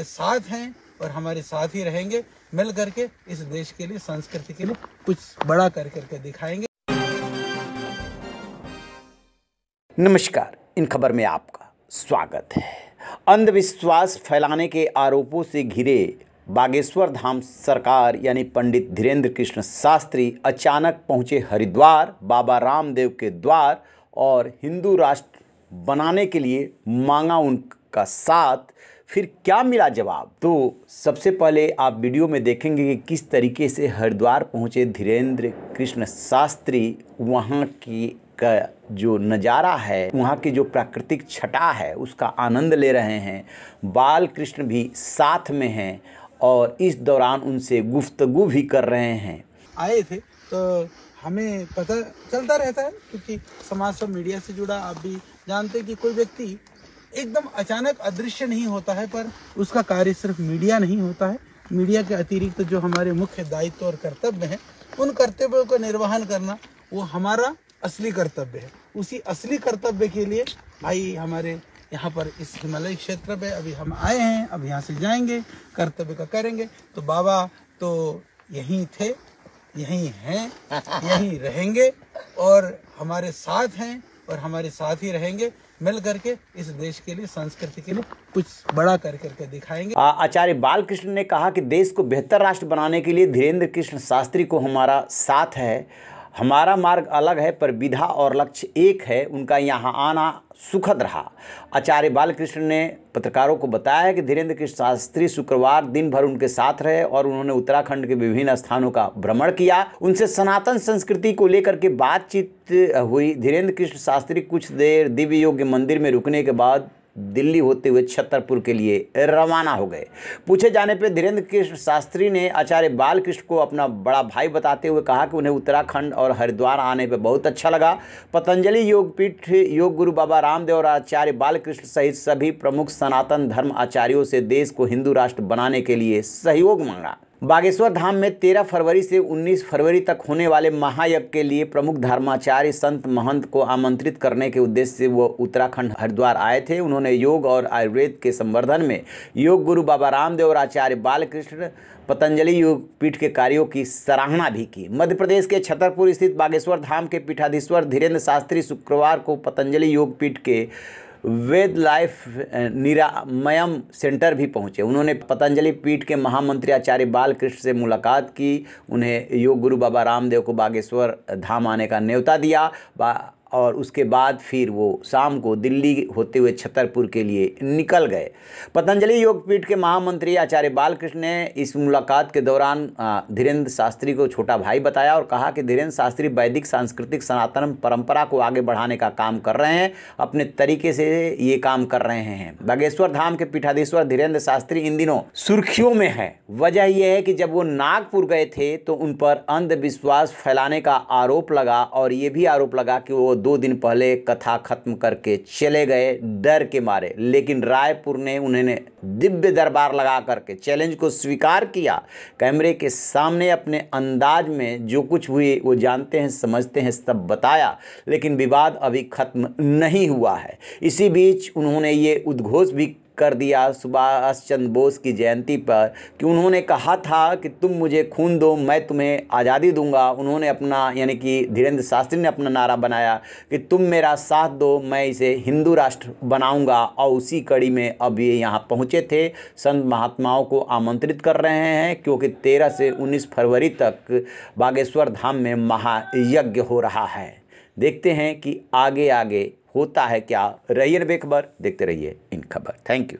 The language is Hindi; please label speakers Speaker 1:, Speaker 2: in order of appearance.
Speaker 1: साथ हैं और हमारे साथ ही रहेंगे मिल करके इस देश के लिए संस्कृति के लिए कुछ बड़ा कर करके दिखाएंगे
Speaker 2: नमस्कार इन खबर में आपका स्वागत है अंधविश्वास फैलाने के आरोपों से घिरे बागेश्वर धाम सरकार यानी पंडित धीरेन्द्र कृष्ण शास्त्री अचानक पहुंचे हरिद्वार बाबा रामदेव के द्वार और हिंदू राष्ट्र बनाने के लिए मांगा उनका साथ फिर क्या मिला जवाब तो सबसे पहले आप वीडियो में देखेंगे कि किस तरीके से हरिद्वार पहुँचे धीरेन्द्र कृष्ण शास्त्री वहाँ की का जो नज़ारा है वहाँ की जो प्राकृतिक छटा है उसका आनंद ले रहे हैं बाल कृष्ण भी साथ में हैं और इस दौरान उनसे गुफ्तगु भी कर रहे हैं
Speaker 1: आए थे तो हमें पता चलता रहता है क्योंकि समाज से मीडिया से जुड़ा आप भी जानते हैं कि कोई व्यक्ति एकदम अचानक अदृश्य नहीं होता है पर उसका कार्य सिर्फ मीडिया नहीं होता है मीडिया के अतिरिक्त तो जो हमारे मुख्य दायित्व और कर्तव्य हैं उन कर्तव्यों का निर्वहन करना वो हमारा असली कर्तव्य है उसी असली कर्तव्य के लिए भाई हमारे यहाँ पर इस हिमालय क्षेत्र पे अभी हम आए हैं अब यहाँ से जाएंगे कर्तव्य का करेंगे तो बाबा तो यहीं थे यहीं हैं यहीं रहेंगे और हमारे साथ हैं और हमारे साथ ही रहेंगे मिल करके इस देश के लिए संस्कृति के लिए कुछ बड़ा कर करके दिखाएंगे
Speaker 2: आचार्य बालकृष्ण ने कहा कि देश को बेहतर राष्ट्र बनाने के लिए धीरेन्द्र कृष्ण शास्त्री को हमारा साथ है हमारा मार्ग अलग है पर विधा और लक्ष्य एक है उनका यहाँ आना सुखद रहा आचार्य बालकृष्ण ने पत्रकारों को बताया है कि धीरेन्द्र कृष्ण शास्त्री शुक्रवार दिन भर उनके साथ रहे और उन्होंने उत्तराखंड के विभिन्न स्थानों का भ्रमण किया उनसे सनातन संस्कृति को लेकर के बातचीत हुई धीरेन्द्र कृष्ण शास्त्री कुछ देर दिव्य योग्य मंदिर में रुकने के बाद दिल्ली होते हुए छतरपुर के लिए रवाना हो गए पूछे जाने पर धीरेन्द्र कृष्ण शास्त्री ने आचार्य बालकृष्ण को अपना बड़ा भाई बताते हुए कहा कि उन्हें उत्तराखंड और हरिद्वार आने पर बहुत अच्छा लगा पतंजलि योगपीठ योग गुरु बाबा रामदेव और आचार्य बालकृष्ण सहित सभी प्रमुख सनातन धर्म आचार्यों से देश को हिंदू राष्ट्र बनाने के लिए सहयोग मांगा बागेश्वर धाम में तेरह फरवरी से उन्नीस फरवरी तक होने वाले महायज्ञ के लिए प्रमुख धर्माचार्य संत महंत को आमंत्रित करने के उद्देश्य से वो उत्तराखंड हरिद्वार आए थे उन्होंने योग और आयुर्वेद के संवर्धन में योग गुरु बाबा रामदेव और आचार्य बालकृष्ण पतंजलि योग पीठ के कार्यों की सराहना भी की मध्य प्रदेश के छतरपुर स्थित बागेश्वर धाम के पीठाधीश्वर धीरेन्द्र शास्त्री शुक्रवार को पतंजलि योग पीठ के वेद लाइफ निरामयम सेंटर भी पहुँचे उन्होंने पतंजलि पीठ के महामंत्री आचार्य बालकृष्ण से मुलाकात की उन्हें योग गुरु बाबा रामदेव को बागेश्वर धाम आने का न्योता दिया और उसके बाद फिर वो शाम को दिल्ली होते हुए छतरपुर के लिए निकल गए पतंजलि योगपीठ के महामंत्री आचार्य बालकृष्ण ने इस मुलाकात के दौरान धीरेन्द्र शास्त्री को छोटा भाई बताया और कहा कि धीरेन्द्र शास्त्री वैदिक सांस्कृतिक सनातन परंपरा को आगे बढ़ाने का काम कर रहे हैं अपने तरीके से ये काम कर रहे हैं बागेश्वर धाम के पीठाधीश्वर धीरेन्द्र शास्त्री इन दिनों सुर्खियों में है वजह यह है कि जब वो नागपुर गए थे तो उन पर अंधविश्वास फैलाने का आरोप लगा और ये भी आरोप लगा कि वो दो दिन पहले कथा खत्म करके चले गए डर के मारे लेकिन रायपुर ने उन्होंने दिव्य दरबार लगा करके चैलेंज को स्वीकार किया कैमरे के सामने अपने अंदाज में जो कुछ हुए वो जानते हैं समझते हैं सब बताया लेकिन विवाद अभी खत्म नहीं हुआ है इसी बीच उन्होंने ये उद्घोष भी कर दिया सुभाष चंद्र बोस की जयंती पर कि उन्होंने कहा था कि तुम मुझे खून दो मैं तुम्हें आज़ादी दूंगा उन्होंने अपना यानी कि धीरेन्द्र शास्त्री ने अपना नारा बनाया कि तुम मेरा साथ दो मैं इसे हिंदू राष्ट्र बनाऊंगा और उसी कड़ी में अब ये यहाँ पहुँचे थे संत महात्माओं को आमंत्रित कर रहे हैं क्योंकि तेरह से उन्नीस फरवरी तक बागेश्वर धाम में महायज्ञ हो रहा है देखते हैं कि आगे आगे होता है क्या रहिए बेखबर देखते रहिए इन खबर थैंक यू